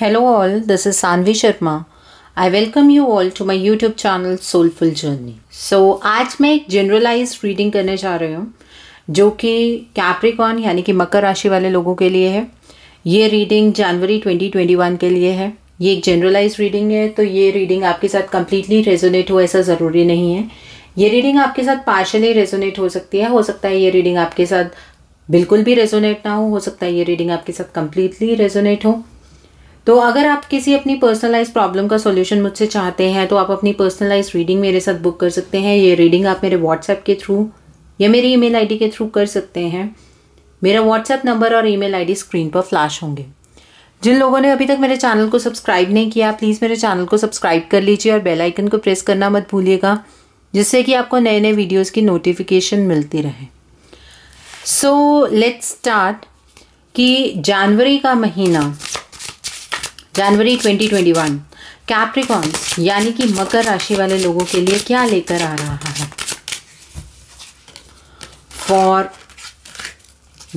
Hello all this is Sanvi Sharma I welcome you all to my YouTube channel soulful journey so आज मैं एक generalise reading करने जा रही हूँ जो कि कैप्रिकॉन यानी कि मकर राशि वाले लोगों के लिए है ये रीडिंग जनवरी 2021 के लिए है ये एक जनरलाइज रीडिंग है तो ये रीडिंग आपके साथ कम्प्लीटली रेजोनेट हो ऐसा ज़रूरी नहीं है ये रीडिंग आपके साथ पार्शली रेजोनेट हो सकती है हो सकता है ये रीडिंग आपके साथ बिल्कुल भी रेजोनेट ना हो हो सकता है ये रीडिंग आपके साथ कम्प्लीटली रेजोनेट हो तो अगर आप किसी अपनी पर्सनलाइज प्रॉब्लम का सॉल्यूशन मुझसे चाहते हैं तो आप अपनी पर्सनलाइज रीडिंग मेरे साथ बुक कर सकते हैं ये रीडिंग आप मेरे व्हाट्सएप के थ्रू या मेरी ईमेल आईडी के थ्रू कर सकते हैं मेरा व्हाट्सएप नंबर और ईमेल आईडी स्क्रीन पर फ्लैश होंगे जिन लोगों ने अभी तक मेरे चैनल को सब्सक्राइब नहीं किया प्लीज़ मेरे चैनल को सब्सक्राइब कर लीजिए और बेल आइकन को प्रेस करना मत भूलिएगा जिससे कि आपको नए नए वीडियोस की नोटिफिकेशन मिलती रहे सो लेट्स स्टार्ट कि जनवरी का महीना जनवरी 2021 कैप्रिकॉन यानी कि मकर राशि वाले लोगों के लिए क्या लेकर आ रहा है for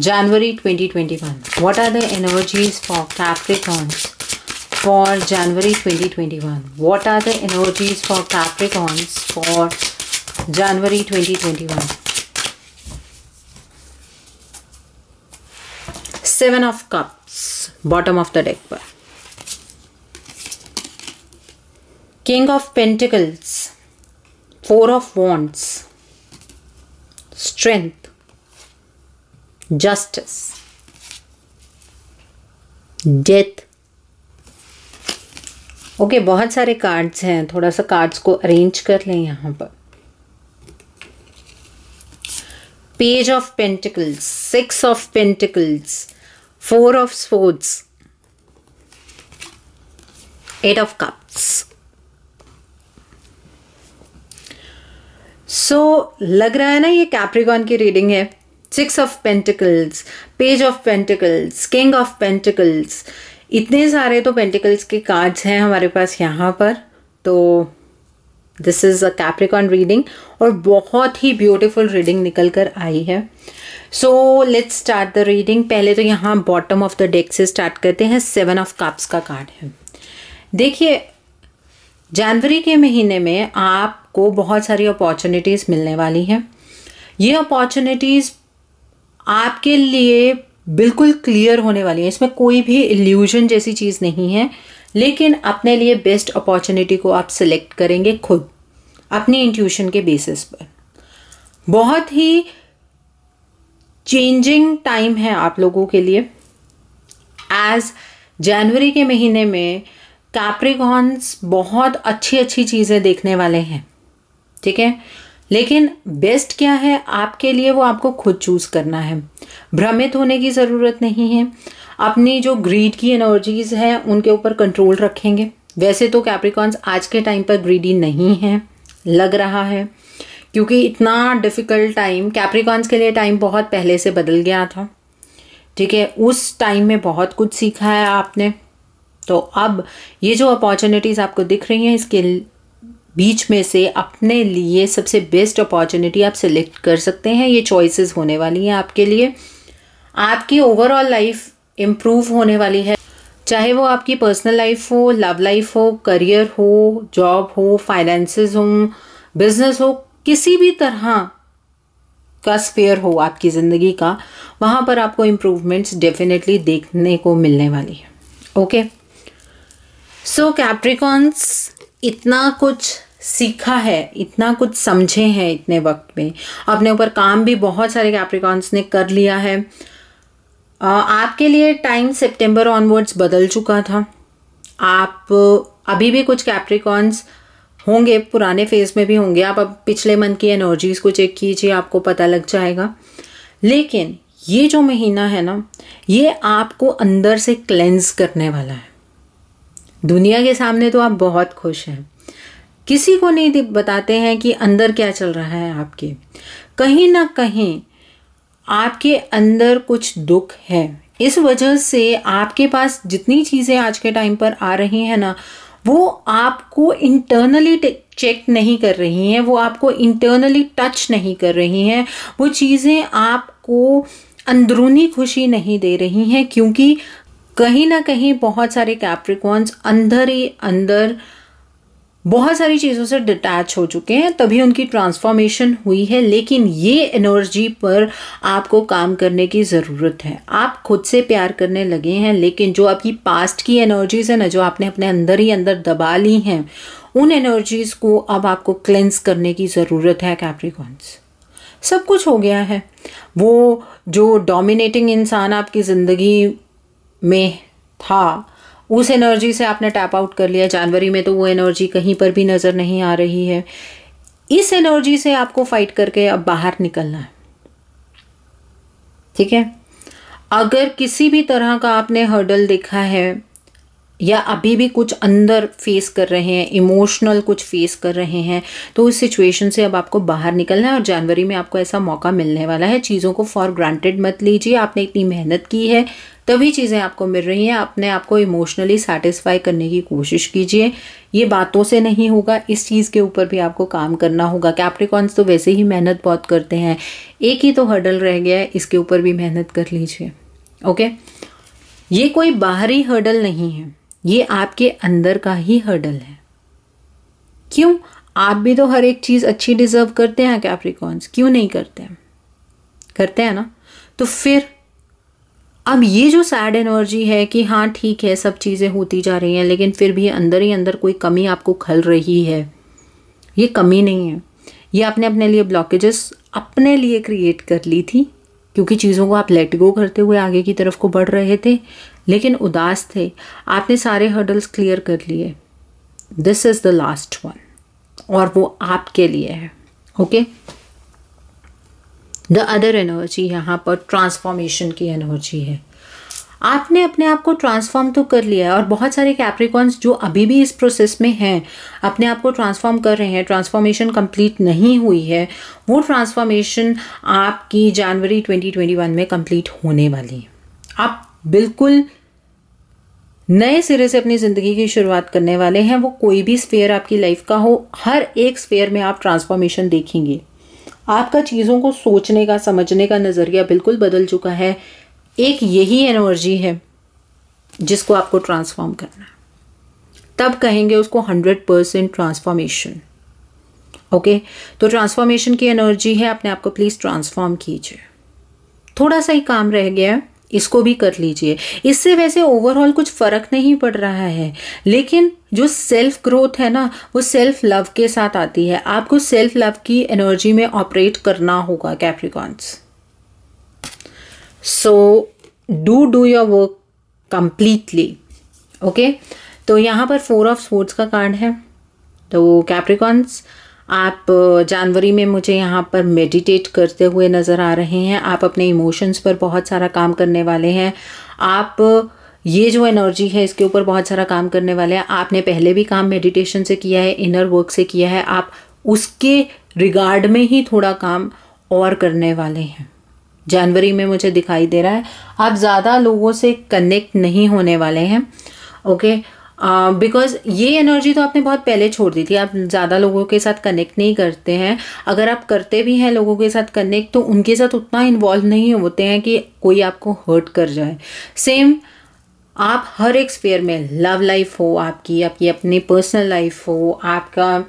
January 2021 what are the energies for Capricorns for January 2021 what are the energies for Capricorns for January 2021 seven of cups bottom of the deck पर King of Pentacles, Four of Wands, Strength, Justice, Death, okay okay, बहुत सारे cards हैं थोड़ा सा cards को arrange कर लें यहां पर page of pentacles six of pentacles four of swords eight of cups so so, लग रहा है ना ये कैप्रिकॉन की रीडिंग है six of pentacles page of pentacles king of pentacles इतने सारे तो पेंटिकल्स के कार्ड्स हैं हमारे पास यहाँ पर तो this is a Capricorn reading और बहुत ही ब्यूटिफुल रीडिंग निकल कर आई है so let's start the reading पहले तो यहाँ बॉटम ऑफ द डेक से स्टार्ट करते हैं सेवन ऑफ कप्स का कार्ड है देखिए जनवरी के महीने में आप आपको बहुत सारी अपॉर्चुनिटीज़ मिलने वाली हैं ये अपॉर्चुनिटीज़ आपके लिए बिल्कुल क्लियर होने वाली है इसमें कोई भी इल्यूजन जैसी चीज़ नहीं है लेकिन अपने लिए बेस्ट अपॉर्चुनिटी को आप सिलेक्ट करेंगे खुद अपनी इंट्यूशन के बेसिस पर बहुत ही चेंजिंग टाइम है आप लोगों के लिए एज जनवरी के महीने में कैप्रिकॉन्स बहुत अच्छी अच्छी चीज़ें देखने वाले हैं ठीक है लेकिन बेस्ट क्या है आपके लिए वो आपको खुद चूज करना है भ्रमित होने की ज़रूरत नहीं है अपनी जो ग्रीड की एनर्जीज है उनके ऊपर कंट्रोल रखेंगे वैसे तो कैप्रिकॉन्स आज के टाइम पर ग्रीडी नहीं है लग रहा है क्योंकि इतना डिफ़िकल्ट टाइम कैप्रिकॉन्स के लिए टाइम बहुत पहले से बदल गया था ठीक है उस टाइम में बहुत कुछ सीखा है आपने तो अब ये जो अपॉर्चुनिटीज़ आपको दिख रही हैं इसके बीच में से अपने लिए सबसे बेस्ट अपॉर्चुनिटी आप सेलेक्ट कर सकते हैं ये चॉइसेस होने वाली हैं आपके लिए आपकी ओवरऑल लाइफ इम्प्रूव होने वाली है चाहे वो आपकी पर्सनल लाइफ हो लव लाइफ हो करियर हो जॉब हो फाइनेंसेस हो बिजनेस हो किसी भी तरह का स्पेयर हो आपकी ज़िंदगी का वहाँ पर आपको इम्प्रूवमेंट्स डेफिनेटली देखने को मिलने वाली है ओके सो कैप्ट्रिकॉन्स इतना कुछ सीखा है इतना कुछ समझे हैं इतने वक्त में अपने ऊपर काम भी बहुत सारे कैप्रिकॉन्स ने कर लिया है आपके लिए टाइम सितंबर ऑनवर्ड्स बदल चुका था आप अभी भी कुछ कैप्रिकॉन्स होंगे पुराने फेज में भी होंगे आप अब पिछले मंथ की एनर्जीज को चेक कीजिए आपको पता लग जाएगा लेकिन ये जो महीना है ना ये आपको अंदर से क्लेंज करने वाला है दुनिया के सामने तो आप बहुत खुश हैं किसी को नहीं बताते हैं कि अंदर क्या चल रहा है आपके कहीं ना कहीं आपके अंदर कुछ दुख है इस वजह से आपके पास जितनी चीज़ें आज के टाइम पर आ रही हैं ना वो आपको इंटरनली चेक नहीं कर रही हैं वो आपको इंटरनली टच नहीं कर रही हैं वो चीज़ें आपको अंदरूनी खुशी नहीं दे रही हैं क्योंकि कहीं ना कहीं बहुत सारे कैप्रिकॉन्स अंदर ही अंदर बहुत सारी चीज़ों से डिटैच हो चुके हैं तभी उनकी ट्रांसफॉर्मेशन हुई है लेकिन ये एनर्जी पर आपको काम करने की ज़रूरत है आप खुद से प्यार करने लगे हैं लेकिन जो आपकी पास्ट की एनर्जीज हैं ना जो आपने अपने अंदर ही अंदर दबा ली हैं उन एनर्जीज़ को अब आपको क्लेंस करने की ज़रूरत है कैप्रिकॉन्स सब कुछ हो गया है वो जो डोमिनेटिंग इंसान आपकी ज़िंदगी में था उस एनर्जी से आपने टैप आउट कर लिया जनवरी में तो वो एनर्जी कहीं पर भी नज़र नहीं आ रही है इस एनर्जी से आपको फाइट करके अब बाहर निकलना है ठीक है अगर किसी भी तरह का आपने हर्डल देखा है या अभी भी कुछ अंदर फेस कर रहे हैं इमोशनल कुछ फेस कर रहे हैं तो उस सिचुएशन से अब आपको बाहर निकलना है और जनवरी में आपको ऐसा मौका मिलने वाला है चीज़ों को फॉर ग्रांटेड मत लीजिए आपने इतनी मेहनत की है तभी चीज़ें आपको मिल रही हैं अपने आप को इमोशनली सेटिस्फाई करने की कोशिश कीजिए ये बातों से नहीं होगा इस चीज़ के ऊपर भी आपको काम करना होगा कैप्रिकॉन्स तो वैसे ही मेहनत बहुत करते हैं एक ही तो हर्डल रह गया है इसके ऊपर भी मेहनत कर लीजिए ओके ये कोई बाहरी हर्डल नहीं है ये आपके अंदर का ही हर्डल है क्यों आप भी तो हर एक चीज़ अच्छी डिजर्व करते हैं कैप्रिकॉन्स क्यों नहीं करते हैं? करते हैं ना तो फिर अब ये जो सैड एनर्जी है कि हाँ ठीक है सब चीज़ें होती जा रही हैं लेकिन फिर भी अंदर ही अंदर कोई कमी आपको खल रही है ये कमी नहीं है ये आपने अपने लिए ब्लॉकेजेस अपने लिए क्रिएट कर ली थी क्योंकि चीज़ों को आप लेट गो करते हुए आगे की तरफ को बढ़ रहे थे लेकिन उदास थे आपने सारे हर्डल्स क्लियर कर लिए this is the last one और वो आपके लिए है okay okay? The other energy यहाँ पर ट्रांसफॉर्मेशन की एनर्जी है आपने अपने आप को ट्रांसफॉर्म तो कर लिया है और बहुत सारे कैप्रिकॉन्स जो अभी भी इस प्रोसेस में हैं अपने आप को ट्रांसफॉर्म कर रहे हैं ट्रांसफॉर्मेशन कंप्लीट नहीं हुई है वो ट्रांसफॉर्मेशन आपकी जनवरी 2021 में कंप्लीट होने वाली है आप बिल्कुल नए सिरे से अपनी ज़िंदगी की शुरुआत करने वाले हैं वो कोई भी स्फेयर आपकी लाइफ का हो हर एक स्फेयर में आप ट्रांसफॉर्मेशन देखेंगे आपका चीज़ों को सोचने का समझने का नज़रिया बिल्कुल बदल चुका है एक यही एनर्जी है जिसको आपको ट्रांसफॉर्म करना है तब कहेंगे उसको हंड्रेड परसेंट ट्रांसफॉर्मेशन ओके तो ट्रांसफॉर्मेशन की एनर्जी है अपने आप को प्लीज़ ट्रांसफॉर्म कीजिए थोड़ा सा ही काम रह गया है इसको भी कर लीजिए इससे वैसे ओवरऑल कुछ फर्क नहीं पड़ रहा है लेकिन जो सेल्फ ग्रोथ है ना वो सेल्फ लव के साथ आती है आपको सेल्फ लव की एनर्जी में ऑपरेट करना होगा Capricorns so do do your work completely okay तो यहाँ पर फोर ऑफ स्पोर्ट्स का कार्ड है तो कैप्रिकॉन्स आप जनवरी में मुझे यहाँ पर मेडिटेट करते हुए नज़र आ रहे हैं आप अपने इमोशंस पर बहुत सारा काम करने वाले हैं आप ये जो एनर्जी है इसके ऊपर बहुत सारा काम करने वाले हैं आपने पहले भी काम मेडिटेशन से किया है इनर वर्क से किया है आप उसके रिगार्ड में ही थोड़ा काम और करने वाले हैं जनवरी में मुझे दिखाई दे रहा है आप ज़्यादा लोगों से कनेक्ट नहीं होने वाले हैं ओके okay? बिकॉज uh, ये एनर्जी तो आपने बहुत पहले छोड़ दी थी आप ज़्यादा लोगों के साथ कनेक्ट नहीं करते हैं अगर आप करते भी हैं लोगों के साथ कनेक्ट तो उनके साथ उतना इन्वॉल्व नहीं होते हैं कि कोई आपको हर्ट कर जाए सेम आप हर एक स्पेयर में लव लाइफ हो आपकी आपकी अपनी पर्सनल लाइफ हो आपका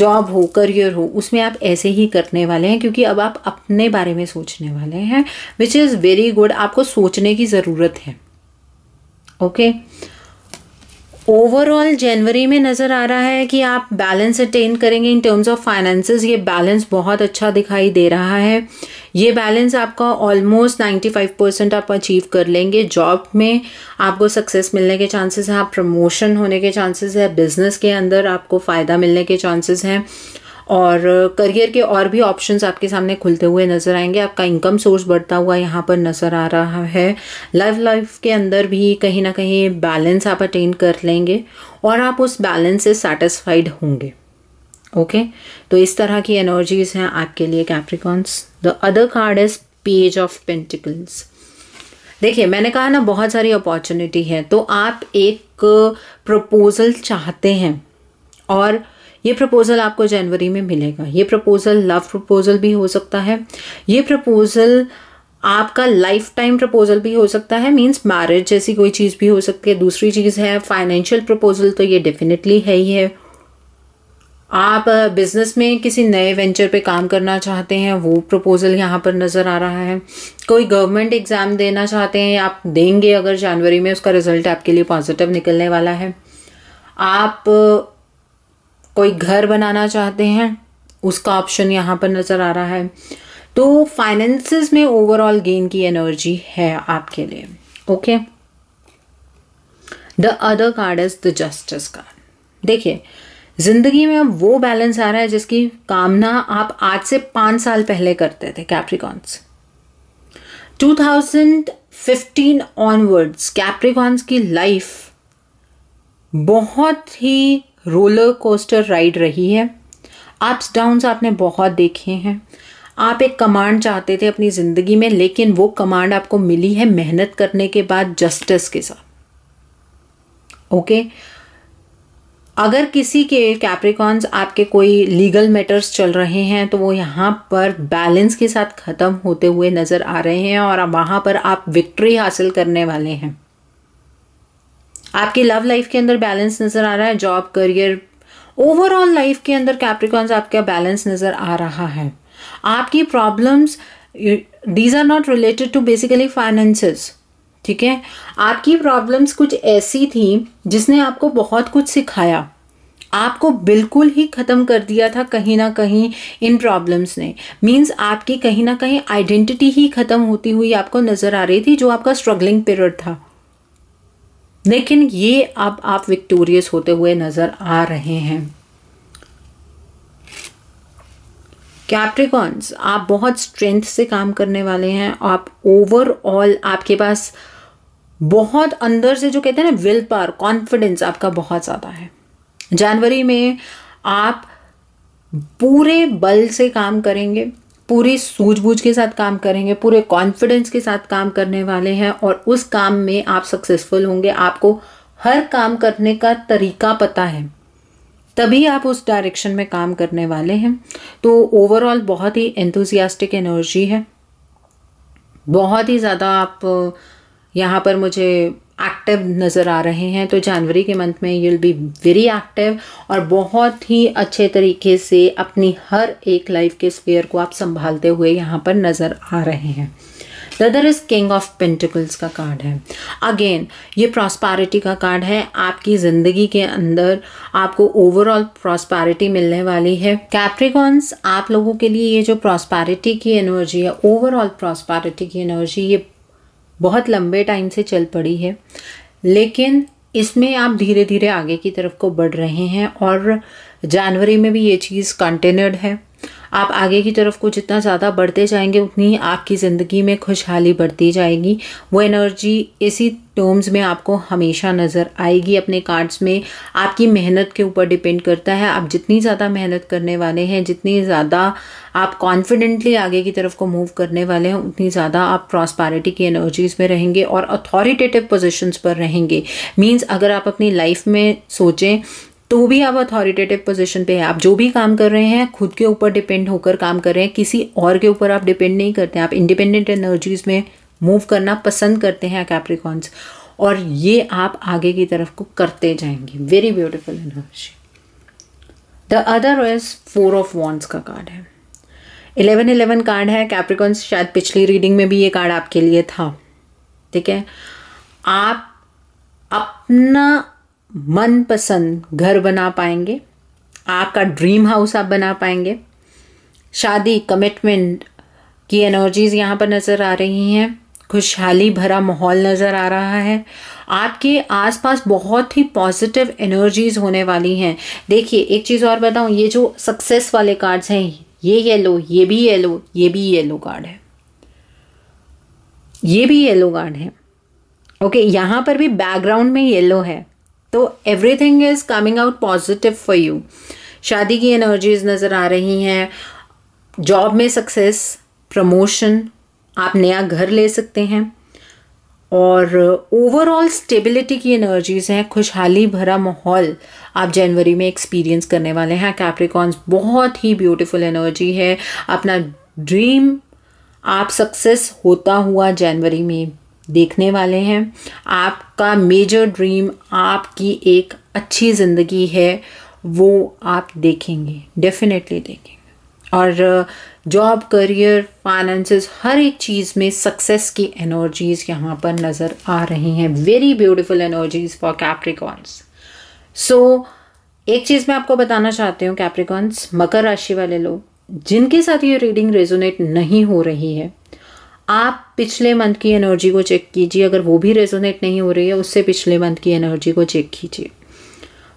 जॉब हो करियर हो उसमें आप ऐसे ही करने वाले हैं क्योंकि अब आप अपने बारे में सोचने वाले हैं विच इज़ वेरी गुड आपको सोचने की ज़रूरत है ओके okay? ओवरऑल जनवरी में नज़र आ रहा है कि आप बैलेंस अटेन करेंगे इन टर्म्स ऑफ फाइनेंसेस ये बैलेंस बहुत अच्छा दिखाई दे रहा है ये बैलेंस आपका ऑलमोस्ट 95 परसेंट आप अचीव कर लेंगे जॉब में आपको सक्सेस मिलने के चांसेस हैं आप प्रमोशन होने के चांसेस है बिजनेस के अंदर आपको फ़ायदा मिलने के चांसेस हैं और करियर के और भी ऑप्शंस आपके सामने खुलते हुए नज़र आएंगे आपका इनकम सोर्स बढ़ता हुआ यहाँ पर नज़र आ रहा है लाइफ लाइफ के अंदर भी कहीं ना कहीं बैलेंस आप अटेन कर लेंगे और आप उस बैलेंस से सेटिस्फाइड होंगे ओके तो इस तरह की एनर्जीज हैं आपके लिए Capricorns the other card is page of pentacles देखिए मैंने कहा ना बहुत सारी अपॉर्चुनिटी है तो आप एक प्रपोजल चाहते हैं और ये प्रपोज़ल आपको जनवरी में मिलेगा ये प्रपोज़ल लव प्रपोज़ल भी हो सकता है ये प्रपोज़ल आपका लाइफ टाइम प्रपोजल भी हो सकता है मींस मैरिज जैसी कोई चीज़ भी हो सकती है दूसरी चीज़ है फाइनेंशियल प्रपोजल तो ये डेफिनेटली है ही है आप बिजनेस में किसी नए वेंचर पे काम करना चाहते हैं वो प्रपोजल यहाँ पर नज़र आ रहा है कोई गवर्नमेंट एग्ज़ाम देना चाहते हैं आप देंगे अगर जनवरी में उसका रिजल्ट आपके लिए पॉजिटिव निकलने वाला है आप कोई घर बनाना चाहते हैं उसका ऑप्शन यहाँ पर नज़र आ रहा है तो फाइनेंसेस में ओवरऑल गेन की एनर्जी है आपके लिए okay the other card is the justice card देखिए जिंदगी में अब वो बैलेंस आ रहा है जिसकी कामना आप आज से पांच साल पहले करते थे कैप्रिकॉन्स 2015 ऑनवर्ड्स कैप्रिकॉन्स की लाइफ बहुत ही रोलर कोस्टर राइड रही है अप्स डाउन्स आपने बहुत देखे हैं आप एक कमांड चाहते थे अपनी ज़िंदगी में लेकिन वो कमांड आपको मिली है मेहनत करने के बाद जस्टिस के साथ ओके अगर किसी के कैप्रिकॉन्स आपके कोई लीगल मैटर्स चल रहे हैं तो वो यहाँ पर बैलेंस के साथ ख़त्म होते हुए नज़र आ रहे हैं और वहाँ पर आप विक्ट्री हासिल करने वाले हैं आपकी लव लाइफ के अंदर बैलेंस नज़र आ रहा है जॉब करियर ओवरऑल लाइफ के अंदर कैप्रिकॉन्स आपका बैलेंस नज़र आ रहा है आपकी problems these are not related to basically finances ठीक है आपकी प्रॉब्लम्स कुछ ऐसी थी जिसने आपको बहुत कुछ सिखाया आपको बिल्कुल ही ख़त्म कर दिया था कहीं ना कहीं इन प्रॉब्लम्स ने मींस आपकी कहीं ना कहीं आइडेंटिटी ही ख़त्म होती हुई आपको नज़र आ रही थी जो आपका स्ट्रगलिंग पीरियड था लेकिन ये अब आप विक्टोरियस होते हुए नज़र आ रहे हैं कैप्टिकॉन्स आप बहुत स्ट्रेंथ से काम करने वाले हैं आप ओवरऑल आपके पास बहुत अंदर से जो कहते हैं ना विल पावर कॉन्फिडेंस आपका बहुत ज़्यादा है जनवरी में आप पूरे बल से काम करेंगे पूरी सूझबूझ के साथ काम करेंगे पूरे कॉन्फिडेंस के साथ काम करने वाले हैं और उस काम में आप सक्सेसफुल होंगे आपको हर काम करने का तरीका पता है तभी आप उस डायरेक्शन में काम करने वाले हैं तो ओवरऑल बहुत ही एंथुजियास्टिक एनर्जी है बहुत ही ज़्यादा आप यहाँ पर मुझे एक्टिव नज़र आ रहे हैं तो जनवरी के मंथ में you will be very active और बहुत ही अच्छे तरीके से अपनी हर एक लाइफ के स्पेयर को आप संभालते हुए यहाँ पर नज़र आ रहे हैं the other is king of pentacles का कार्ड है अगेन ये प्रॉस्पैरिटी का कार्ड है आपकी ज़िंदगी के अंदर आपको ओवरऑल प्रॉस्पैरिटी मिलने वाली है कैप्रिकॉन्स आप लोगों के लिए ये जो प्रॉस्पैरिटी की एनर्जी है ओवरऑल प्रॉस्पैरिटी की एनर्जी ये बहुत लंबे टाइम से चल पड़ी है लेकिन इसमें आप धीरे धीरे आगे की तरफ को बढ़ रहे हैं और जनवरी में भी ये चीज़ कंटेनर्ड है आप आगे की तरफ को जितना ज़्यादा बढ़ते जाएंगे उतनी आपकी ज़िंदगी में खुशहाली बढ़ती जाएगी वो एनर्जी इसी टर्म्स में आपको हमेशा नज़र आएगी अपने कार्ड्स में आपकी मेहनत के ऊपर डिपेंड करता है आप जितनी ज़्यादा मेहनत करने वाले हैं जितनी ज़्यादा आप कॉन्फिडेंटली आगे की तरफ को मूव करने वाले हैं उतनी ज़्यादा आप प्रॉस्पैरिटी की एनर्जीज में रहेंगे और अथॉरिटेटिव पोजिशंस पर रहेंगे मीन्स अगर आप अपनी लाइफ में सोचें तो भी आप अथॉरिटेटिव पोजीशन पे हैं आप जो भी काम कर रहे हैं खुद के ऊपर डिपेंड होकर काम कर रहे हैं किसी और के ऊपर आप डिपेंड नहीं करते हैं आप इंडिपेंडेंट एनर्जीज में मूव करना पसंद करते हैं कैप्रिकॉन्स और ये आप आगे की तरफ को करते जाएंगे very beautiful energy the other is four of wands का कार्ड है इलेवन इलेवन कार्ड है कैप्रिकॉन्स शायद पिछली रीडिंग में भी ये कार्ड आपके लिए था ठीक है आप अपना मनपसंद घर बना पाएंगे आपका ड्रीम हाउस आप बना पाएंगे शादी कमिटमेंट की एनर्जीज यहाँ पर नज़र आ रही हैं खुशहाली भरा माहौल नज़र आ रहा है आपके आसपास बहुत ही पॉजिटिव एनर्जीज होने वाली हैं देखिए एक चीज़ और बताऊँ ये जो सक्सेस वाले कार्ड्स हैं ये येलो ये भी येलो ये भी येलो कार्ड है ये भी येलो कार्ड है ओके यहाँ पर भी बैकग्राउंड में येलो है तो everything is coming out positive for you शादी की एनर्जीज नज़र आ रही हैं जॉब में सक्सेस प्रमोशन आप नया घर ले सकते हैं और ओवरऑल स्टेबिलिटी की एनर्जीज़ हैं खुशहाली भरा माहौल आप जनवरी में एक्सपीरियंस करने वाले हैं कैप्रिकॉन्स बहुत ही ब्यूटीफुल एनर्जी है अपना ड्रीम आप सक्सेस होता हुआ जनवरी में देखने वाले हैं आपका मेजर ड्रीम आपकी एक अच्छी ज़िंदगी है वो आप देखेंगे डेफिनेटली देखेंगे और जॉब करियर फाइनेंसेस हर एक चीज़ में सक्सेस की एनर्जीज यहाँ पर नज़र आ रही हैं very beautiful energies for Capricorns so एक चीज़ मैं आपको बताना चाहती हूँ कैप्रिकॉन्स मकर राशि वाले लोग जिनके साथ ये रीडिंग रेजोनेट नहीं हो रही है आप पिछले मंथ की एनर्जी को चेक कीजिए अगर वो भी रेजोनेट नहीं हो रही है उससे पिछले मंथ की एनर्जी को चेक कीजिए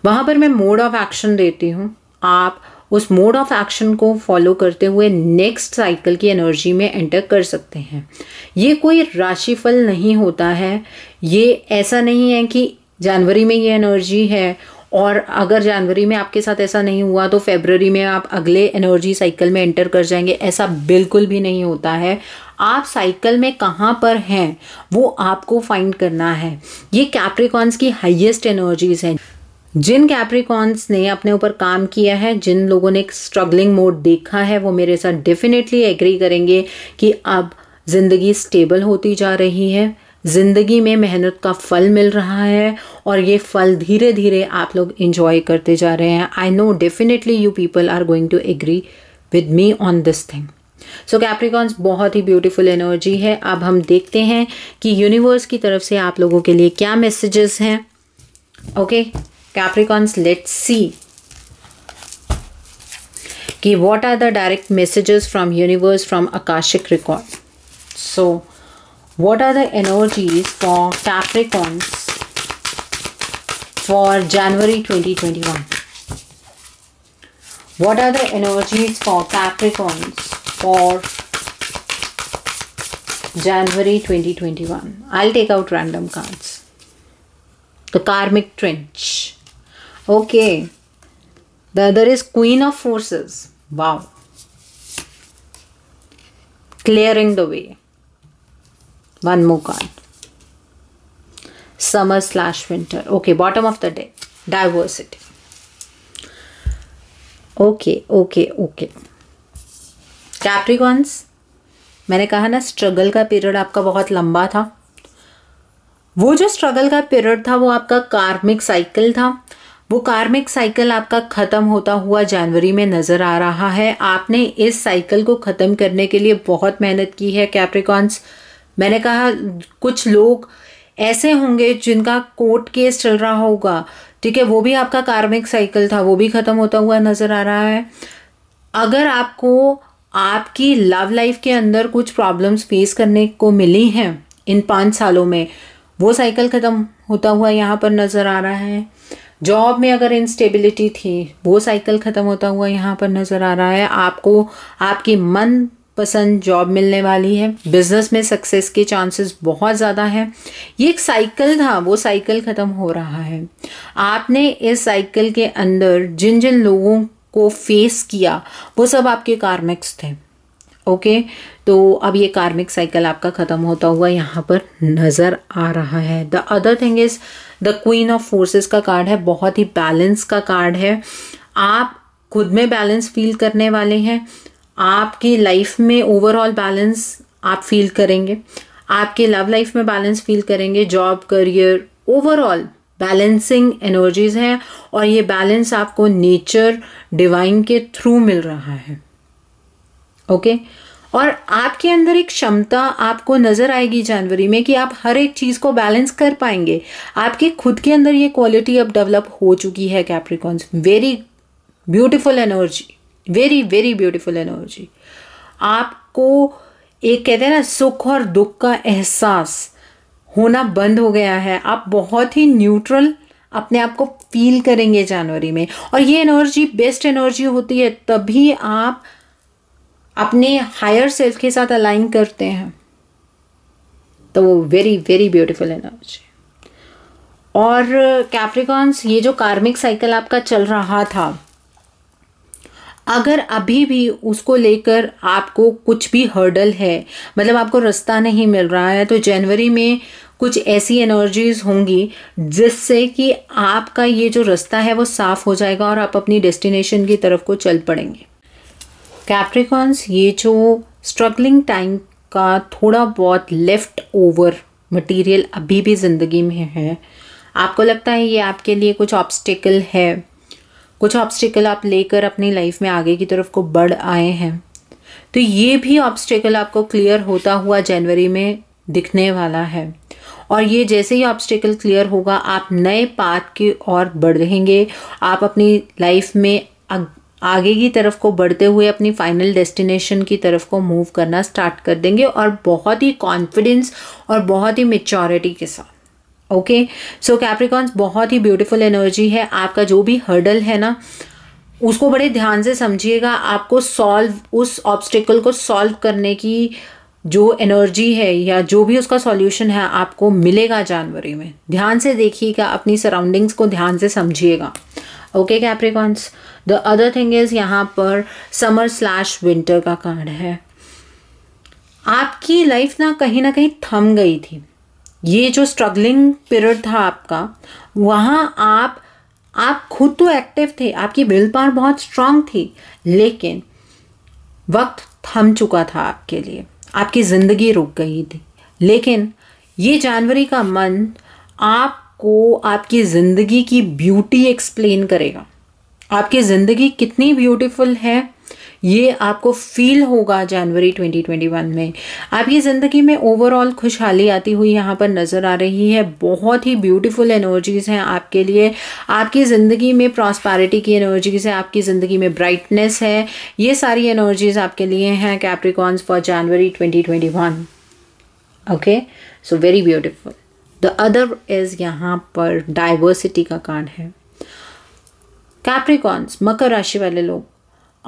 वहाँ पर मैं मोड ऑफ एक्शन देती हूँ आप उस मोड ऑफ एक्शन को फॉलो करते हुए नेक्स्ट साइकिल की एनर्जी में एंटर कर सकते हैं ये कोई राशिफल नहीं होता है ये ऐसा नहीं है कि जनवरी में ये एनर्जी है और अगर जनवरी में आपके साथ ऐसा नहीं हुआ तो फेबररी में आप अगले एनर्जी साइकिल में एंटर कर जाएंगे ऐसा बिल्कुल भी नहीं होता है आप साइकिल में कहाँ पर हैं वो आपको फाइंड करना है ये कैप्रिकॉन्स की हाईएस्ट एनर्जीज हैं जिन कैप्रिकॉन्स ने अपने ऊपर काम किया है जिन लोगों ने एक स्ट्रगलिंग मोड देखा है वो मेरे साथ डेफिनेटली एग्री करेंगे कि अब ज़िंदगी स्टेबल होती जा रही है ज़िंदगी में मेहनत का फल मिल रहा है और ये फल धीरे धीरे आप लोग इंजॉय करते जा रहे हैं I know definitely you people are going to agree with me on this thing so Capricorns बहुत ही ब्यूटीफुल एनर्जी है अब हम देखते हैं कि यूनिवर्स की तरफ से आप लोगों के लिए क्या मैसेजेस हैं okay okay? Capricorns, let's see. Okay, what are the direct messages from universe from Akashic record? So, what are the energies for Capricorns for January 2021? What are the energies for Capricorns for January 2021? I'll take out random cards. The Karmic Trench. Okay. The other is Queen of Forces. Wow. Clearing the way. One more card. Summer slash winter. Okay, bottom of the deck. Diversity. Okay, okay, okay. Capricorns मैंने कहा ना struggle का period आपका बहुत लंबा था वो जो स्ट्रगल का पीरियड था वो आपका कार्मिक साइकिल था वो कार्मिक साइकिल आपका ख़त्म होता हुआ जनवरी में नज़र आ रहा है आपने इस साइकिल को ख़त्म करने के लिए बहुत मेहनत की है कैप्रिकॉन्स मैंने कहा कुछ लोग ऐसे होंगे जिनका कोर्ट केस चल रहा होगा ठीक है वो भी आपका कार्मिक साइकिल था वो भी ख़त्म होता हुआ नज़र आ रहा है अगर आपको आपकी लव लाइफ के अंदर कुछ प्रॉब्लम्स फेस करने को मिली हैं इन पाँच सालों में वो साइकिल ख़त्म होता हुआ यहाँ पर नज़र आ रहा है जॉब में अगर इंस्टेबिलिटी थी वो साइकिल ख़त्म होता हुआ यहाँ पर नज़र आ रहा है आपको आपकी मन पसंद जॉब मिलने वाली है बिजनेस में सक्सेस के चांसेस बहुत ज़्यादा हैं ये एक साइकिल था वो साइकिल ख़त्म हो रहा है आपने इस साइकिल के अंदर जिन जिन लोगों को फेस किया वो सब आपके कार्मिक्स थे ओके तो अब ये कार्मिक साइकिल आपका ख़त्म होता हुआ यहाँ पर नज़र आ रहा है the other thing is the queen of swords का कार्ड है बहुत ही बैलेंस का कार्ड है आप खुद में बैलेंस फील करने वाले हैं आपकी लाइफ में ओवरऑल बैलेंस आप फील करेंगे आपके लव लाइफ में बैलेंस फील करेंगे job career overall balancing energies हैं और ये बैलेंस आपको नेचर डिवाइन के थ्रू मिल रहा है ओके okay? और आपके अंदर एक क्षमता आपको नजर आएगी जनवरी में कि आप हर एक चीज को बैलेंस कर पाएंगे आपके खुद के अंदर ये क्वालिटी अब डेवलप हो चुकी है Capricorns very beautiful energy very very beautiful energy आपको एक कहते हैं ना सुख और दुख का एहसास होना बंद हो गया है आप बहुत ही न्यूट्रल अपने आप को फील करेंगे जनवरी में और ये एनर्जी बेस्ट एनर्जी होती है तभी आप अपने हायर सेल्फ के साथ अलाइन करते हैं तो वो वेरी वेरी ब्यूटीफुल एनर्जी और कैप्रिकॉन्स ये जो कार्मिक साइकिल आपका चल रहा था अगर अभी भी उसको लेकर आपको कुछ भी हर्डल है मतलब आपको रास्ता नहीं मिल रहा है तो जनवरी में कुछ ऐसी एनर्जीज होंगी जिससे कि आपका ये जो रास्ता है वो साफ हो जाएगा और आप अपनी डेस्टिनेशन की तरफ को चल पड़ेंगे कैप्रिकॉन्स ये जो स्ट्रगलिंग टाइम का थोड़ा बहुत लेफ्ट ओवर मटेरियल अभी भी ज़िंदगी में है आपको लगता है ये आपके लिए कुछ ऑब्स्टिकल है कुछ ऑब्स्टिकल आप लेकर अपनी लाइफ में आगे की तरफ को बढ़ आए हैं तो ये भी ऑब्स्टिकल आपको क्लियर होता हुआ जनवरी में दिखने वाला है और ये जैसे ही ऑब्स्टिकल क्लियर होगा आप नए पाथ की ओर बढ़ रहेंगे आप अपनी लाइफ में आगे की तरफ को बढ़ते हुए अपनी फाइनल डेस्टिनेशन की तरफ को मूव करना स्टार्ट कर देंगे और बहुत ही कॉन्फिडेंस और बहुत ही मेच्योरिटी के साथ ओके सो कैप्रिकॉन्स बहुत ही ब्यूटीफुल एनर्जी है आपका जो भी हर्डल है ना उसको बड़े ध्यान से समझिएगा आपको सॉल्व उस ऑब्स्टिकल को सॉल्व करने की जो एनर्जी है या जो भी उसका सॉल्यूशन है आपको मिलेगा जनवरी में ध्यान से देखिएगा अपनी सराउंडिंग्स को ध्यान से समझिएगा okay Capricorns the other thing is यहाँ पर समर स्लैश विंटर का कार्ड है आपकी लाइफ ना कहीं ना कहीं थम गई थी ये जो स्ट्रगलिंग पीरियड था आपका वहाँ आप आप खुद तो एक्टिव थे आपकी विल पावर बहुत स्ट्रांग थी लेकिन वक्त थम चुका था आपके लिए आपकी ज़िंदगी रुक गई थी लेकिन ये जनवरी का मंथ आप आपको आपकी ज़िंदगी की ब्यूटी एक्सप्लेन करेगा आपकी ज़िंदगी कितनी ब्यूटीफुल है ये आपको फील होगा जनवरी 2021 में आपकी ज़िंदगी में ओवरऑल खुशहाली आती हुई यहाँ पर नज़र आ रही है बहुत ही ब्यूटीफुल एनर्जीज़ हैं आपके लिए आपकी ज़िंदगी में प्रॉस्पैरिटी की एनर्जीज़ है आपकी ज़िंदगी में ब्राइटनेस है ये सारी एनर्जीज़ आपके लिए हैं Capricorns for January 2021 okay so very beautiful the other is यहाँ पर डाइवर्सिटी का कार्ड है कैप्रिकॉन्स मकर राशि वाले लोग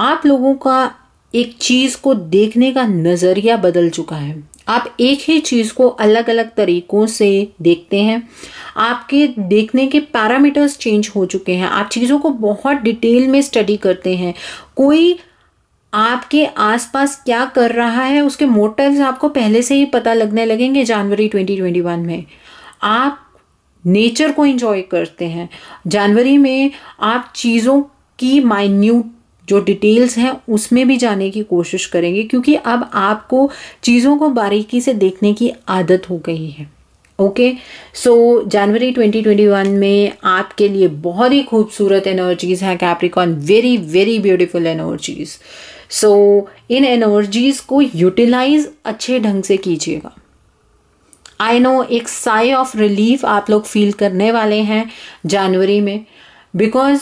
आप लोगों का एक चीज़ को देखने का नज़रिया बदल चुका है आप एक ही चीज़ को अलग अलग तरीक़ों से देखते हैं आपके देखने के पैरामीटर्स चेंज हो चुके हैं आप चीज़ों को बहुत डिटेल में स्टडी करते हैं कोई आपके आसपास क्या कर रहा है उसके मोटिव्स आपको पहले से ही पता लगने लगेंगे जनवरी 2021 में आप नेचर को इंजॉय करते हैं जनवरी में आप चीज़ों की माइन्यूट जो डिटेल्स हैं उसमें भी जाने की कोशिश करेंगे क्योंकि अब आपको चीज़ों को बारीकी से देखने की आदत हो गई है ओके सो जनवरी 2021 में आपके लिए बहुत ही खूबसूरत एनर्जीज़ हैं Capricorn very very beautiful energies so इन एनर्जीज़ को यूटिलाइज अच्छे ढंग से कीजिएगा आई नो एक साई ऑफ रिलीफ आप लोग फील करने वाले हैं जनवरी में बिकॉज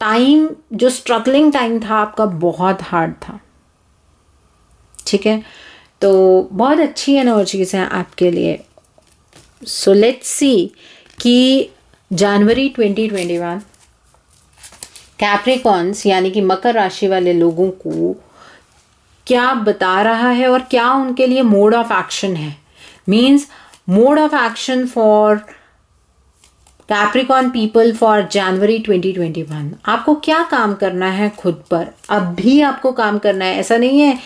टाइम जो स्ट्रगलिंग टाइम था आपका बहुत हार्ड था ठीक है तो बहुत अच्छी एनर्जीज हैं आपके लिए सो लेट्स सी कि जनवरी 2021 कैप्रिकॉन्स यानी कि मकर राशि वाले लोगों को क्या बता रहा है और क्या उनके लिए मोड ऑफ एक्शन है means mode of action for Capricorn people for January 2021 आपको क्या काम करना है खुद पर अब भी आपको काम करना है ऐसा नहीं है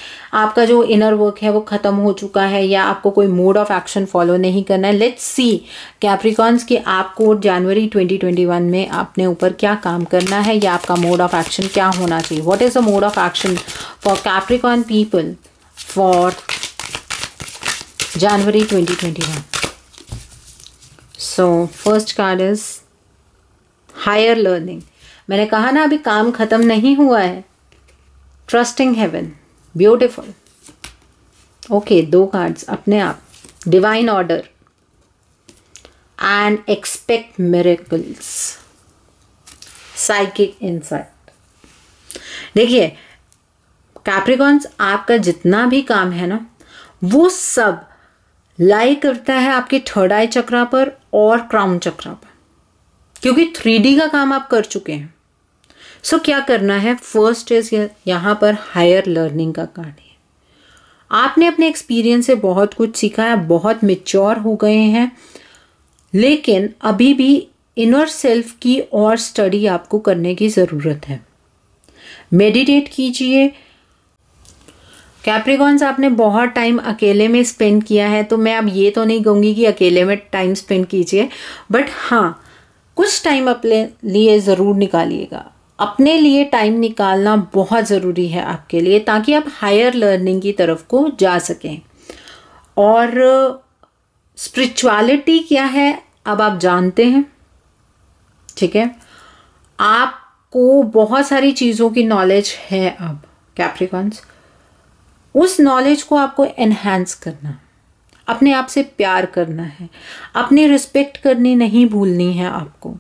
आपका जो इनर वर्क है वो ख़त्म हो चुका है या आपको कोई मोड ऑफ एक्शन फॉलो नहीं करना है लेट्स सी कैप्रिकॉन्स की आपको जनवरी 2021 में अपने ऊपर क्या काम करना है या आपका मोड ऑफ एक्शन क्या होना चाहिए what is the mode of action for Capricorn people for January 2021. So first card is higher learning मैंने कहा ना अभी काम खत्म नहीं हुआ है ट्रस्टिंग हेवन ब्यूटिफुल ओके दो cards अपने आप divine order and expect miracles. Psychic insight. देखिए कैप्रिकॉन्स आपका जितना भी काम है ना वो सब लाई करता है आपके थर्ड आई चक्रा पर और क्राउन चक्रा पर क्योंकि थ्री का काम आप कर चुके हैं सो so, क्या करना है फर्स्ट इज यहाँ पर हायर लर्निंग का कार्ड है आपने अपने एक्सपीरियंस से बहुत कुछ सीखा है बहुत मेच्योर हो गए हैं लेकिन अभी भी इनर सेल्फ की और स्टडी आपको करने की ज़रूरत है मेडिटेट कीजिए कैप्रिकॉन्स आपने बहुत टाइम अकेले में स्पेंड किया है तो मैं अब ये तो नहीं कहूँगी कि अकेले में टाइम स्पेंड कीजिए बट हाँ कुछ टाइम अपने लिए ज़रूर निकालिएगा अपने लिए टाइम निकालना बहुत ज़रूरी है आपके लिए ताकि आप हायर लर्निंग की तरफ को जा सकें और स्पिरिचुअलिटी क्या है अब आप जानते हैं ठीक है आपको बहुत सारी चीज़ों की नॉलेज है अब कैप्रिकॉन्स उस नॉलेज को आपको एनहेंस करना अपने आप से प्यार करना है अपनी रिस्पेक्ट करनी नहीं भूलनी है आपको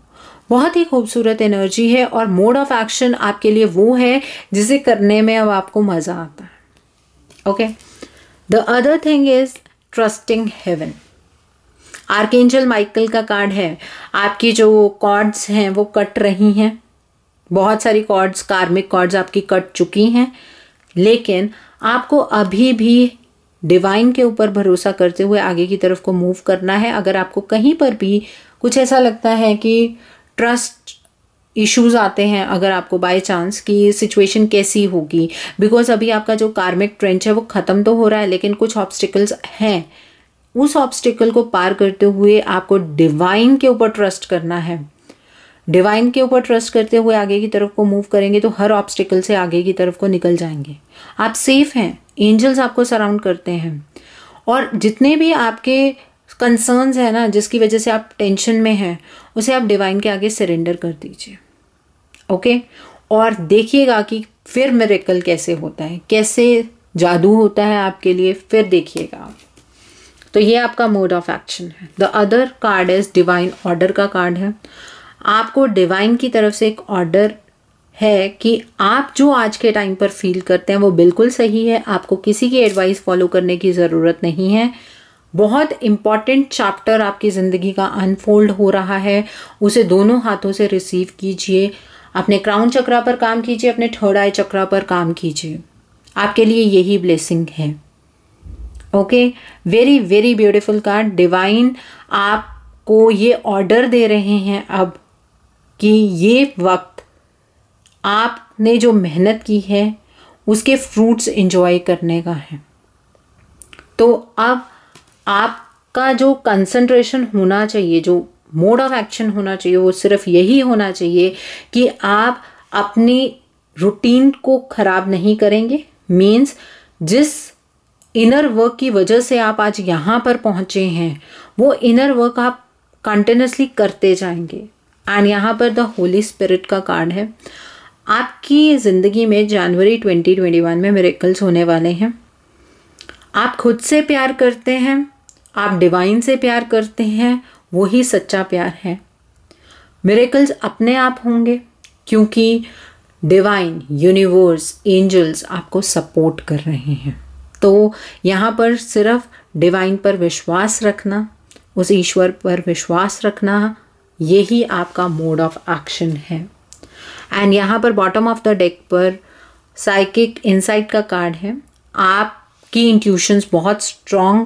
बहुत ही खूबसूरत एनर्जी है और मोड ऑफ एक्शन आपके लिए वो है जिसे करने में अब आपको मज़ा आता है okay the other thing is trusting heaven archangel Michael का कार्ड है आपकी जो कॉर्ड्स हैं वो कट रही हैं बहुत सारी कॉर्ड्स कार्मिक कॉर्ड्स आपकी कट चुकी हैं लेकिन आपको अभी भी डिवाइन के ऊपर भरोसा करते हुए आगे की तरफ को मूव करना है अगर आपको कहीं पर भी कुछ ऐसा लगता है कि ट्रस्ट इश्यूज आते हैं अगर आपको बाय चांस कि सिचुएशन कैसी होगी बिकॉज अभी आपका जो कार्मिक ट्रेंच है वो ख़त्म तो हो रहा है लेकिन कुछ ऑब्स्टिकल्स हैं उस ऑब्स्टिकल को पार करते हुए आपको डिवाइन के ऊपर ट्रस्ट करना है डिवाइन के ऊपर ट्रस्ट करते हुए आगे की तरफ को मूव करेंगे तो हर ऑब्स्टिकल से आगे की तरफ को निकल जाएंगे आप सेफ हैं एंजल्स आपको सराउंड करते हैं और जितने भी आपके कंसर्न्स हैं ना जिसकी वजह से आप टेंशन में हैं उसे आप डिवाइन के आगे सरेंडर कर दीजिए ओके और देखिएगा कि फिर मेरेकल कैसे होता है कैसे जादू होता है आपके लिए फिर देखिएगा आप तो ये आपका मोड ऑफ एक्शन है the other card is divine order का कार्ड है आपको डिवाइन की तरफ से एक ऑर्डर है कि आप जो आज के टाइम पर फील करते हैं वो बिल्कुल सही है आपको किसी की एडवाइस फॉलो करने की ज़रूरत नहीं है बहुत इम्पॉर्टेंट चैप्टर आपकी ज़िंदगी का अनफोल्ड हो रहा है उसे दोनों हाथों से रिसीव कीजिए अपने क्राउन चक्रा पर काम कीजिए अपने थर्ड आई चक्रा पर काम कीजिए आपके लिए यही ब्लेसिंग है okay very very beautiful card divine आपको ये ऑर्डर दे रहे हैं अब कि ये वक्त आपने जो मेहनत की है उसके फ्रूट्स इंजॉय करने का है तो अब आपका जो कंसंट्रेशन होना चाहिए जो मोड ऑफ एक्शन होना चाहिए वो सिर्फ यही होना चाहिए कि आप अपनी रूटीन को ख़राब नहीं करेंगे मीन्स जिस इनर वर्क की वजह से आप आज यहाँ पर पहुँचे हैं वो इनर वर्क आप कंटिन्यूसली करते जाएंगे एंड यहाँ पर द होली स्पिरिट का कार्ड है आपकी ज़िंदगी में जनवरी 2021 में मेरेकल्स होने वाले हैं आप खुद से प्यार करते हैं आप डिवाइन से प्यार करते हैं वही सच्चा प्यार है मेरेकल्स अपने आप होंगे क्योंकि डिवाइन यूनिवर्स एंजल्स आपको सपोर्ट कर रहे हैं तो यहाँ पर सिर्फ डिवाइन पर विश्वास रखना उस ईश्वर पर विश्वास रखना यही आपका मोड ऑफ एक्शन है एंड यहाँ पर बॉटम ऑफ द डेक पर साइकिक इंसाइट का कार्ड है आपकी इंट्यूशंस बहुत स्ट्रांग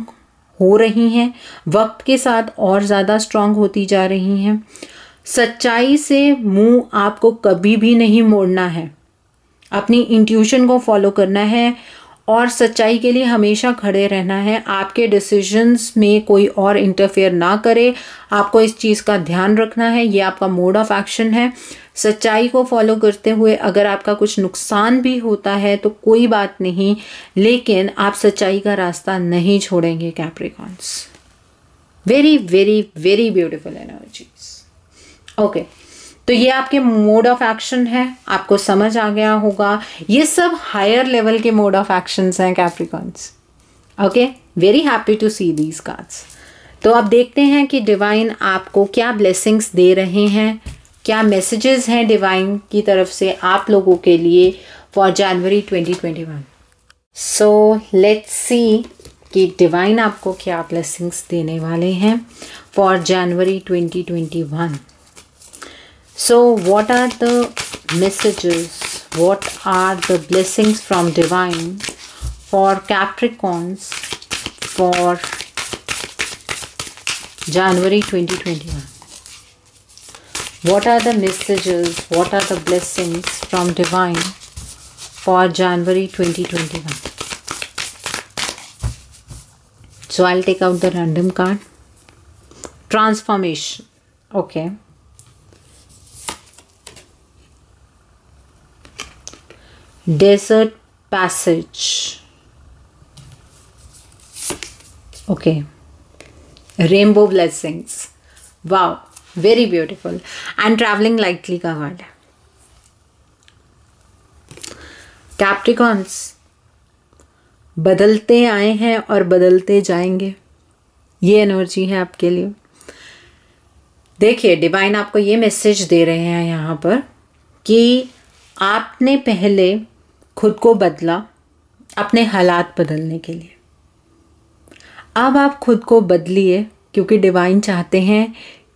हो रही हैं वक्त के साथ और ज़्यादा स्ट्रांग होती जा रही हैं सच्चाई से मुंह आपको कभी भी नहीं मोड़ना है अपनी इंट्यूशन को फॉलो करना है और सच्चाई के लिए हमेशा खड़े रहना है आपके डिसीजंस में कोई और इंटरफेयर ना करे आपको इस चीज़ का ध्यान रखना है ये आपका मोड ऑफ एक्शन है सच्चाई को फॉलो करते हुए अगर आपका कुछ नुकसान भी होता है तो कोई बात नहीं लेकिन आप सच्चाई का रास्ता नहीं छोड़ेंगे Capricorns very very very beautiful energies okay तो ये आपके मोड ऑफ एक्शन है आपको समझ आ गया होगा ये सब हायर लेवल के मोड ऑफ एक्शन हैं Capricorns okay very happy to see these cards तो आप देखते हैं कि डिवाइन आपको क्या ब्लेसिंग्स दे रहे हैं क्या मैसेजेस हैं डिवाइन की तरफ से आप लोगों के लिए for January 2021 so let's see कि डिवाइन आपको क्या ब्लेसिंग्स देने वाले हैं for January 2021 So, what are the messages? What are the blessings from divine for Capricorns for January 2021? What are the messages? What are the blessings from divine for January 2021? So, I'll take out the random card. Transformation. Okay. desert passage okay rainbow blessings wow very beautiful and traveling lightly covered Capricorns बदलते आए हैं और बदलते जाएंगे ये energy है आपके लिए देखिए डिवाइन आपको ये मैसेज दे रहे हैं यहाँ पर कि आपने पहले खुद को बदला अपने हालात बदलने के लिए अब आप खुद को बदलिए क्योंकि डिवाइन चाहते हैं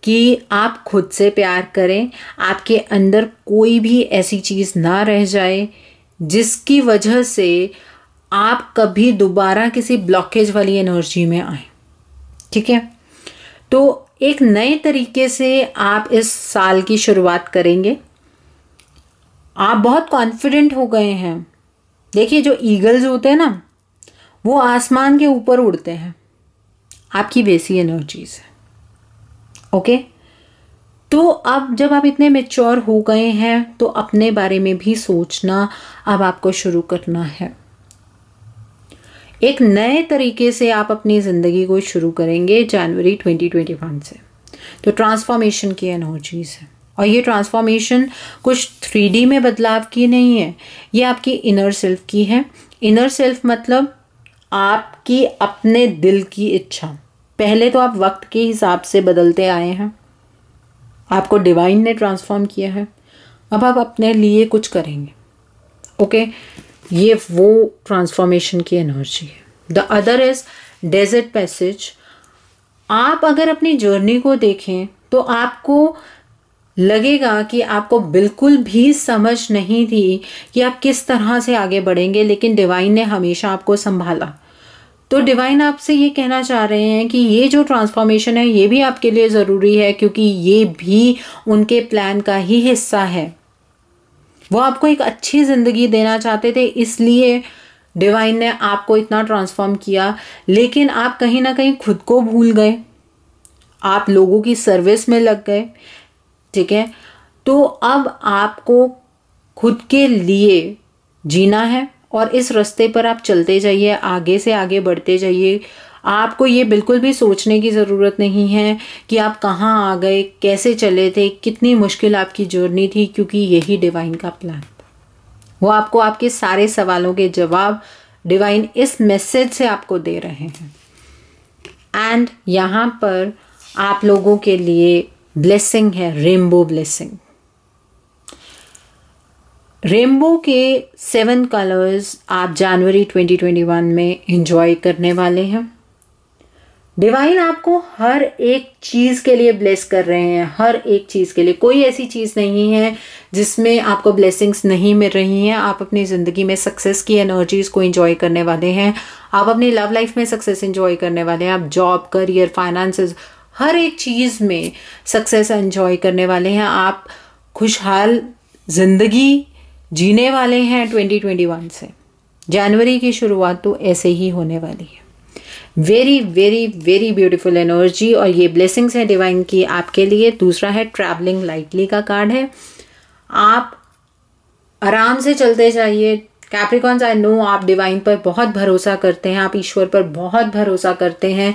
कि आप खुद से प्यार करें आपके अंदर कोई भी ऐसी चीज़ ना रह जाए जिसकी वजह से आप कभी दोबारा किसी ब्लॉकेज वाली एनर्जी में आए ठीक है तो एक नए तरीके से आप इस साल की शुरुआत करेंगे आप बहुत कॉन्फिडेंट हो गए हैं देखिए जो ईगल्स होते हैं ना वो आसमान के ऊपर उड़ते हैं आपकी बेसी एनर्जीज है ओके तो अब जब आप इतने मेच्योर हो गए हैं तो अपने बारे में भी सोचना अब आपको शुरू करना है एक नए तरीके से आप अपनी ज़िंदगी को शुरू करेंगे जनवरी 2021 से तो ट्रांसफॉर्मेशन की एनर्जीज है और ये ट्रांसफॉर्मेशन कुछ थ्री में बदलाव की नहीं है ये आपकी इनर सेल्फ की है इनर सेल्फ मतलब आपकी अपने दिल की इच्छा पहले तो आप वक्त के हिसाब से बदलते आए हैं आपको डिवाइन ने ट्रांसफॉर्म किया है अब आप अपने लिए कुछ करेंगे ओके ये वो ट्रांसफॉर्मेशन की एनर्जी है the other is desert passage आप अगर अपनी जर्नी को देखें तो आपको लगेगा कि आपको बिल्कुल भी समझ नहीं थी कि आप किस तरह से आगे बढ़ेंगे लेकिन डिवाइन ने हमेशा आपको संभाला तो डिवाइन आपसे ये कहना चाह रहे हैं कि ये जो ट्रांसफॉर्मेशन है ये भी आपके लिए ज़रूरी है क्योंकि ये भी उनके प्लान का ही हिस्सा है वो आपको एक अच्छी ज़िंदगी देना चाहते थे इसलिए डिवाइन ने आपको इतना ट्रांसफॉर्म किया लेकिन आप कहीं ना कहीं खुद को भूल गए आप लोगों की सर्विस में लग गए ठीक है तो अब आपको खुद के लिए जीना है और इस रास्ते पर आप चलते जाइए आगे से आगे बढ़ते जाइए आपको ये बिल्कुल भी सोचने की ज़रूरत नहीं है कि आप कहाँ आ गए कैसे चले थे कितनी मुश्किल आपकी जर्नी थी क्योंकि यही डिवाइन का प्लान था वो आपको आपके सारे सवालों के जवाब डिवाइन इस मैसेज से आपको दे रहे हैं एंड यहाँ पर आप लोगों के लिए ब्लेसिंग है रेनबो ब्लेसिंग रेनबो के सेवन कलर्स आप जनवरी 2021 में एंजॉय करने वाले हैं डिवाइन आपको हर एक चीज़ के लिए ब्लेस कर रहे हैं हर एक चीज़ के लिए कोई ऐसी चीज़ नहीं है जिसमें आपको ब्लेसिंग्स नहीं मिल रही हैं आप अपनी ज़िंदगी में सक्सेस की एनर्जीज़ को एंजॉय करने वाले हैं आप अपनी लव लाइफ में सक्सेस एंजॉय करने वाले हैं आप जॉब करियर फाइनेंसेस हर एक चीज़ में सक्सेस एंजॉय करने वाले हैं आप खुशहाल जिंदगी जीने वाले हैं 2021 से जनवरी की शुरुआत तो ऐसे ही होने वाली है very very very beautiful energy और ये ब्लेसिंग्स है डिवाइन की आपके लिए दूसरा है ट्रैवलिंग लाइटली का कार्ड है आप आराम से चलते जाइए कैप्रिकॉन्स आई नो आप डिवाइन पर बहुत भरोसा करते हैं आप ईश्वर पर बहुत भरोसा करते हैं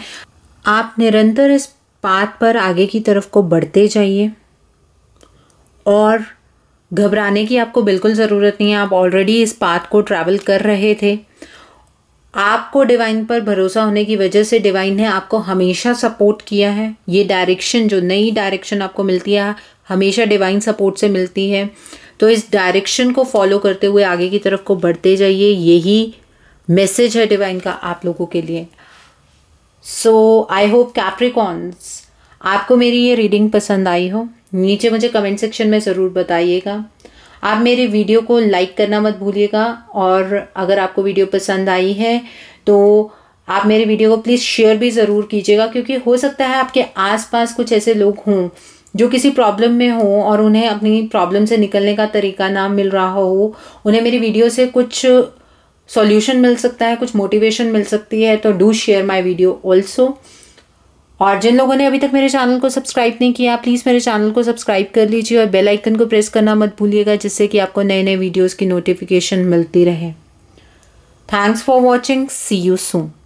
आप निरंतर इस पात पर आगे की तरफ को बढ़ते जाइए और घबराने की आपको बिल्कुल ज़रूरत नहीं है आप ऑलरेडी इस पाथ को ट्रैवल कर रहे थे आपको डिवाइन पर भरोसा होने की वजह से डिवाइन ने आपको हमेशा सपोर्ट किया है ये डायरेक्शन जो नई डायरेक्शन आपको मिलती है हमेशा डिवाइन सपोर्ट से मिलती है तो इस डायरेक्शन को फॉलो करते हुए आगे की तरफ को बढ़ते जाइए यही मैसेज है डिवाइन का आप लोगों के लिए सो आई होप कैप्रिकॉन्स आपको मेरी ये रीडिंग पसंद आई हो नीचे मुझे कमेंट सेक्शन में ज़रूर बताइएगा आप मेरे वीडियो को लाइक करना मत भूलिएगा और अगर आपको वीडियो पसंद आई है तो आप मेरे वीडियो को प्लीज़ शेयर भी ज़रूर कीजिएगा क्योंकि हो सकता है आपके आसपास कुछ ऐसे लोग हों जो किसी प्रॉब्लम में हो और उन्हें अपनी प्रॉब्लम से निकलने का तरीका ना मिल रहा हो उन्हें मेरी वीडियो से कुछ सॉल्यूशन मिल सकता है कुछ मोटिवेशन मिल सकती है तो do share my video also और जिन लोगों ने अभी तक मेरे चैनल को सब्सक्राइब नहीं किया प्लीज़ मेरे चैनल को सब्सक्राइब कर लीजिए और बेल आइकन को प्रेस करना मत भूलिएगा जिससे कि आपको नए नए वीडियोज़ की नोटिफिकेशन मिलती रहे thanks for watching see you soon